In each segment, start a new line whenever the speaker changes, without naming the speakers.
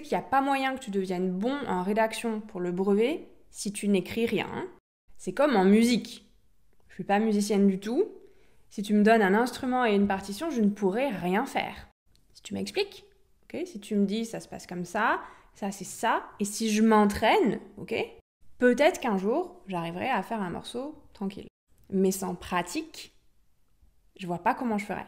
qu'il n'y a pas moyen que tu deviennes bon en rédaction pour le brevet si tu n'écris rien. C'est comme en musique. Je ne suis pas musicienne du tout. Si tu me donnes un instrument et une partition, je ne pourrai rien faire. Si tu m'expliques, ok Si tu me dis ça se passe comme ça, ça c'est ça, et si je m'entraîne, ok Peut-être qu'un jour j'arriverai à faire un morceau tranquille. Mais sans pratique, je vois pas comment je ferais.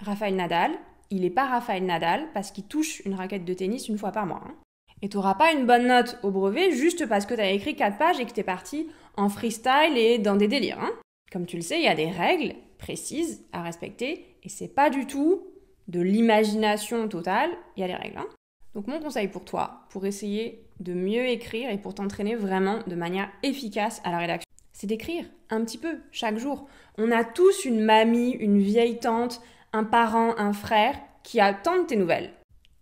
Raphaël Nadal, il n'est pas Raphaël Nadal parce qu'il touche une raquette de tennis une fois par mois. Hein. Et tu n'auras pas une bonne note au brevet juste parce que tu as écrit 4 pages et que tu es parti en freestyle et dans des délires. Hein. Comme tu le sais, il y a des règles précises à respecter et c'est pas du tout de l'imagination totale, il y a des règles. Hein. Donc mon conseil pour toi, pour essayer de mieux écrire et pour t'entraîner vraiment de manière efficace à la rédaction, c'est d'écrire un petit peu chaque jour. On a tous une mamie, une vieille tante, un parent, un frère qui attendent tes nouvelles.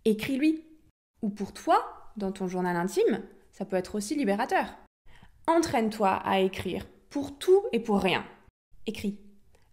Écris-lui. Ou pour toi, dans ton journal intime, ça peut être aussi libérateur. Entraîne-toi à écrire pour tout et pour rien. Écris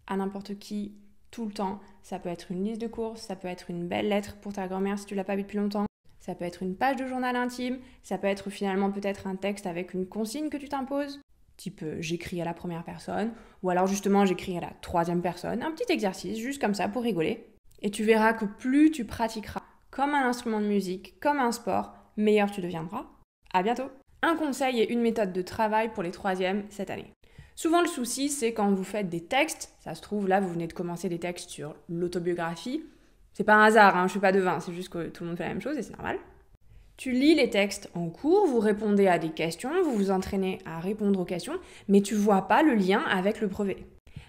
à n'importe qui, tout le temps. Ça peut être une liste de courses, ça peut être une belle lettre pour ta grand-mère si tu l'as pas vue depuis longtemps. Ça peut être une page de journal intime, ça peut être finalement peut-être un texte avec une consigne que tu t'imposes type euh, j'écris à la première personne, ou alors justement j'écris à la troisième personne, un petit exercice juste comme ça pour rigoler. Et tu verras que plus tu pratiqueras comme un instrument de musique, comme un sport, meilleur tu deviendras. À bientôt Un conseil et une méthode de travail pour les troisièmes cette année. Souvent le souci c'est quand vous faites des textes, ça se trouve là vous venez de commencer des textes sur l'autobiographie, c'est pas un hasard, hein, je suis pas devin, c'est juste que tout le monde fait la même chose et c'est normal. Tu lis les textes en cours, vous répondez à des questions, vous vous entraînez à répondre aux questions, mais tu vois pas le lien avec le brevet.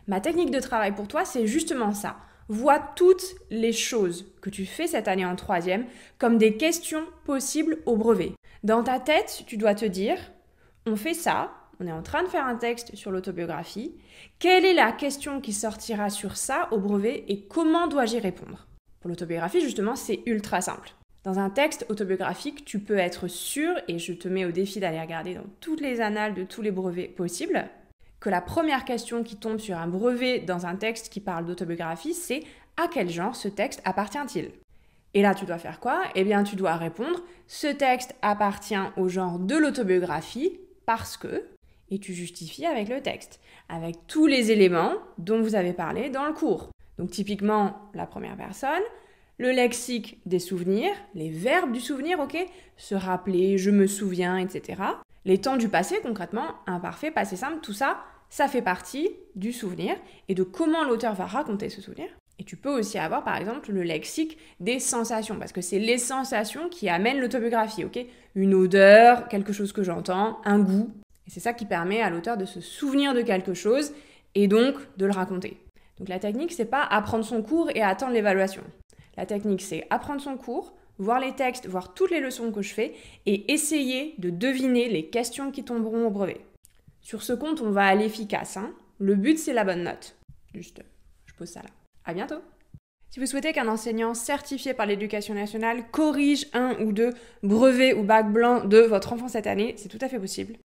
Ma technique de travail pour toi, c'est justement ça. Vois toutes les choses que tu fais cette année en troisième comme des questions possibles au brevet. Dans ta tête, tu dois te dire, on fait ça, on est en train de faire un texte sur l'autobiographie, quelle est la question qui sortira sur ça au brevet et comment dois-je y répondre Pour l'autobiographie, justement, c'est ultra simple. Dans un texte autobiographique, tu peux être sûr, et je te mets au défi d'aller regarder dans toutes les annales de tous les brevets possibles, que la première question qui tombe sur un brevet dans un texte qui parle d'autobiographie, c'est à quel genre ce texte appartient-il Et là, tu dois faire quoi Eh bien, tu dois répondre ce texte appartient au genre de l'autobiographie parce que, et tu justifies avec le texte, avec tous les éléments dont vous avez parlé dans le cours. Donc typiquement la première personne, le lexique des souvenirs, les verbes du souvenir, ok Se rappeler, je me souviens, etc. Les temps du passé, concrètement, imparfait, passé simple, tout ça, ça fait partie du souvenir et de comment l'auteur va raconter ce souvenir. Et tu peux aussi avoir, par exemple, le lexique des sensations, parce que c'est les sensations qui amènent l'autobiographie, ok Une odeur, quelque chose que j'entends, un goût. Et c'est ça qui permet à l'auteur de se souvenir de quelque chose et donc de le raconter. Donc la technique, c'est pas apprendre son cours et attendre l'évaluation. La technique, c'est apprendre son cours, voir les textes, voir toutes les leçons que je fais et essayer de deviner les questions qui tomberont au brevet. Sur ce compte, on va à l'efficace. Hein. le but, c'est la bonne note. Juste, je pose ça là. À bientôt! Si vous souhaitez qu'un enseignant certifié par l'éducation nationale corrige un ou deux brevets ou bacs blancs de votre enfant cette année, c'est tout à fait possible.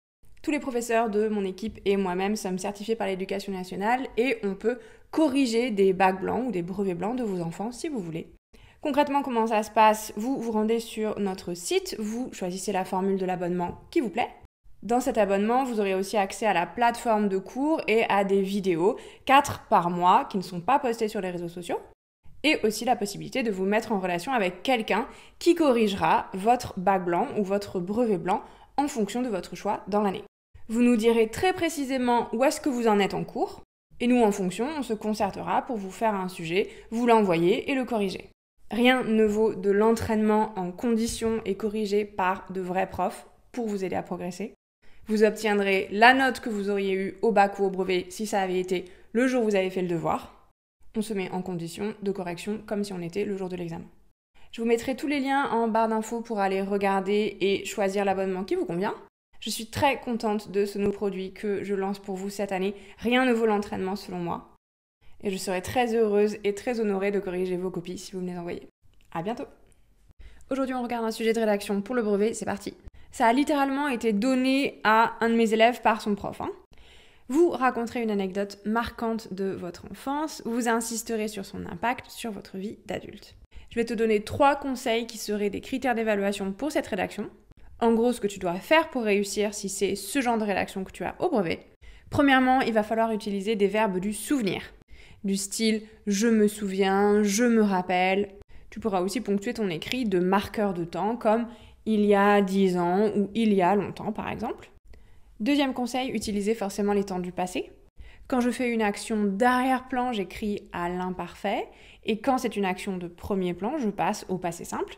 Tous les professeurs de mon équipe et moi-même sommes certifiés par l'éducation nationale et on peut corriger des bacs blancs ou des brevets blancs de vos enfants si vous voulez. Concrètement, comment ça se passe Vous vous rendez sur notre site, vous choisissez la formule de l'abonnement qui vous plaît. Dans cet abonnement, vous aurez aussi accès à la plateforme de cours et à des vidéos, 4 par mois, qui ne sont pas postées sur les réseaux sociaux, et aussi la possibilité de vous mettre en relation avec quelqu'un qui corrigera votre bac blanc ou votre brevet blanc en fonction de votre choix dans l'année. Vous nous direz très précisément où est-ce que vous en êtes en cours, et nous, en fonction, on se concertera pour vous faire un sujet, vous l'envoyer et le corriger. Rien ne vaut de l'entraînement en condition et corrigé par de vrais profs pour vous aider à progresser. Vous obtiendrez la note que vous auriez eue au bac ou au brevet si ça avait été le jour où vous avez fait le devoir. On se met en condition de correction comme si on était le jour de l'examen. Je vous mettrai tous les liens en barre d'infos pour aller regarder et choisir l'abonnement qui vous convient. Je suis très contente de ce nouveau produit que je lance pour vous cette année. Rien ne vaut l'entraînement selon moi et je serai très heureuse et très honorée de corriger vos copies si vous me les envoyez. À bientôt Aujourd'hui on regarde un sujet de rédaction pour le brevet, c'est parti Ça a littéralement été donné à un de mes élèves par son prof. Hein. Vous raconterez une anecdote marquante de votre enfance, vous insisterez sur son impact sur votre vie d'adulte. Je vais te donner trois conseils qui seraient des critères d'évaluation pour cette rédaction. En gros, ce que tu dois faire pour réussir si c'est ce genre de rédaction que tu as au brevet. Premièrement, il va falloir utiliser des verbes du souvenir du style je me souviens, je me rappelle. Tu pourras aussi ponctuer ton écrit de marqueurs de temps comme il y a dix ans ou il y a longtemps par exemple. Deuxième conseil, utilisez forcément les temps du passé. Quand je fais une action d'arrière-plan, j'écris à l'imparfait et quand c'est une action de premier plan, je passe au passé simple.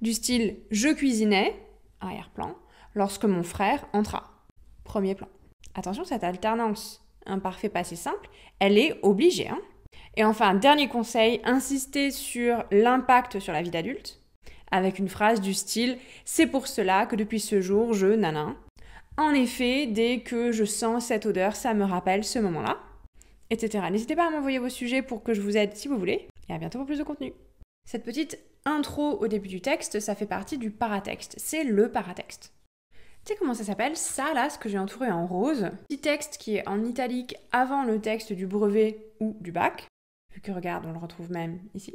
Du style je cuisinais, arrière-plan, lorsque mon frère entra, premier plan. Attention, cette alternance un parfait passé simple, elle est obligée. Hein. et enfin, dernier conseil, insister sur l'impact sur la vie d'adulte, avec une phrase du style C'est pour cela que depuis ce jour, je nanin. En effet, dès que je sens cette odeur, ça me rappelle ce moment-là, etc. N'hésitez pas à m'envoyer vos sujets pour que je vous aide si vous voulez, et à bientôt pour plus de contenu. Cette petite intro au début du texte, ça fait partie du paratexte. C'est le paratexte comment ça s'appelle, ça là, ce que j'ai entouré en rose. Petit texte qui est en italique avant le texte du brevet ou du bac, vu que regarde, on le retrouve même ici,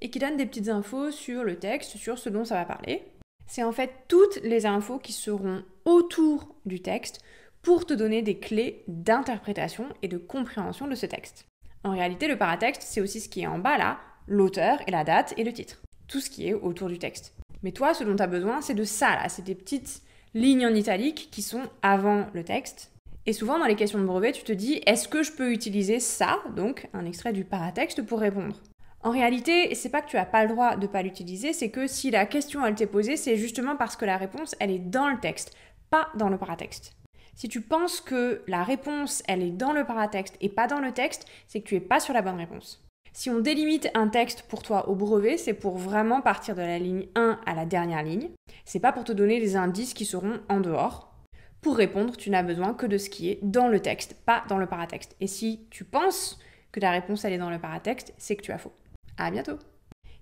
et qui donne des petites infos sur le texte, sur ce dont ça va parler. C'est en fait toutes les infos qui seront autour du texte pour te donner des clés d'interprétation et de compréhension de ce texte. En réalité, le paratexte, c'est aussi ce qui est en bas là, l'auteur et la date et le titre. Tout ce qui est autour du texte. Mais toi, ce dont tu as besoin, c'est de ça là, c'est des petites lignes en italique qui sont avant le texte. Et souvent dans les questions de brevet, tu te dis est-ce que je peux utiliser ça, donc un extrait du paratexte, pour répondre En réalité, c'est pas que tu as pas le droit de pas l'utiliser, c'est que si la question elle t'est posée, c'est justement parce que la réponse elle est dans le texte, pas dans le paratexte. Si tu penses que la réponse elle est dans le paratexte et pas dans le texte, c'est que tu es pas sur la bonne réponse. Si on délimite un texte pour toi au brevet, c'est pour vraiment partir de la ligne 1 à la dernière ligne. C'est pas pour te donner les indices qui seront en dehors. Pour répondre, tu n'as besoin que de ce qui est dans le texte, pas dans le paratexte. Et si tu penses que ta réponse elle est dans le paratexte, c'est que tu as faux. À bientôt.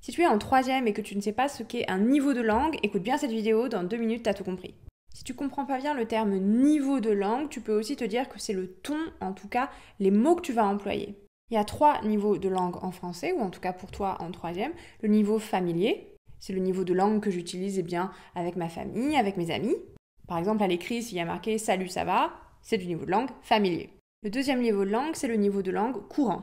Si tu es en troisième et que tu ne sais pas ce qu'est un niveau de langue, écoute bien cette vidéo, dans deux minutes t'as tout compris. Si tu comprends pas bien le terme niveau de langue, tu peux aussi te dire que c'est le ton, en tout cas les mots que tu vas employer. Il y a trois niveaux de langue en français, ou en tout cas pour toi en troisième. Le niveau familier, c'est le niveau de langue que j'utilise eh bien avec ma famille, avec mes amis. Par exemple, à l'écrit, s'il y a marqué Salut, ça va, c'est du niveau de langue familier. Le deuxième niveau de langue, c'est le niveau de langue courant.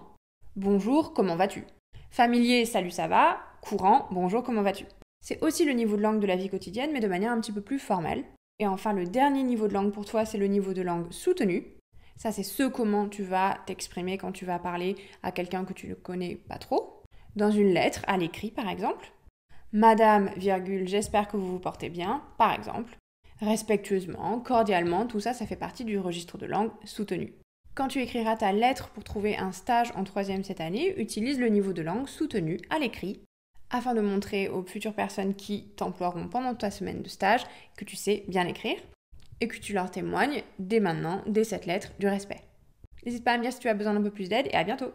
Bonjour, comment vas-tu Familier, salut, ça va. Courant, bonjour, comment vas-tu C'est aussi le niveau de langue de la vie quotidienne, mais de manière un petit peu plus formelle. Et enfin, le dernier niveau de langue pour toi, c'est le niveau de langue soutenu. Ça, c'est ce comment tu vas t'exprimer quand tu vas parler à quelqu'un que tu ne connais pas trop. Dans une lettre, à l'écrit par exemple. Madame, virgule, j'espère que vous vous portez bien, par exemple. Respectueusement, cordialement, tout ça, ça fait partie du registre de langue soutenu. Quand tu écriras ta lettre pour trouver un stage en troisième cette année, utilise le niveau de langue soutenu à l'écrit afin de montrer aux futures personnes qui t'emploieront pendant ta semaine de stage que tu sais bien écrire et que tu leur témoignes dès maintenant, dès cette lettre, du respect. N'hésite pas à me dire si tu as besoin d'un peu plus d'aide et à bientôt